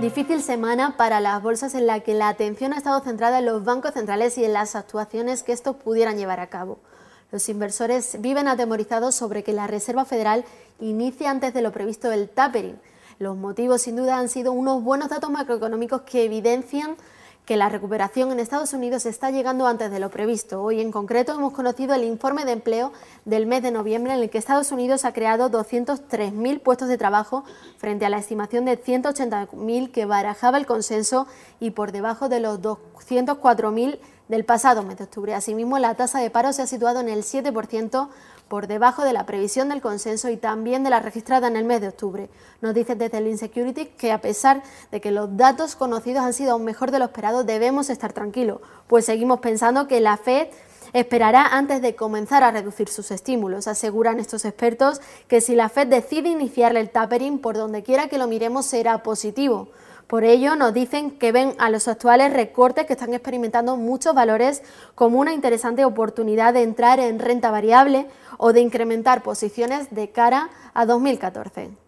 Difícil semana para las bolsas en la que la atención ha estado centrada en los bancos centrales y en las actuaciones que estos pudieran llevar a cabo. Los inversores viven atemorizados sobre que la Reserva Federal inicie antes de lo previsto el tapering. Los motivos sin duda han sido unos buenos datos macroeconómicos que evidencian que la recuperación en Estados Unidos está llegando antes de lo previsto. Hoy en concreto hemos conocido el informe de empleo del mes de noviembre en el que Estados Unidos ha creado 203.000 puestos de trabajo frente a la estimación de 180.000 que barajaba el consenso y por debajo de los 204.000 del pasado mes de octubre. Asimismo, la tasa de paro se ha situado en el 7% por debajo de la previsión del consenso y también de la registrada en el mes de octubre. Nos dice desde el Insecurity que a pesar de que los datos conocidos han sido aún mejor de lo esperado, debemos estar tranquilos, pues seguimos pensando que la Fed esperará antes de comenzar a reducir sus estímulos. Aseguran estos expertos que si la Fed decide iniciar el tapering por donde quiera que lo miremos será positivo por ello, nos dicen que ven a los actuales recortes que están experimentando muchos valores como una interesante oportunidad de entrar en renta variable o de incrementar posiciones de cara a 2014.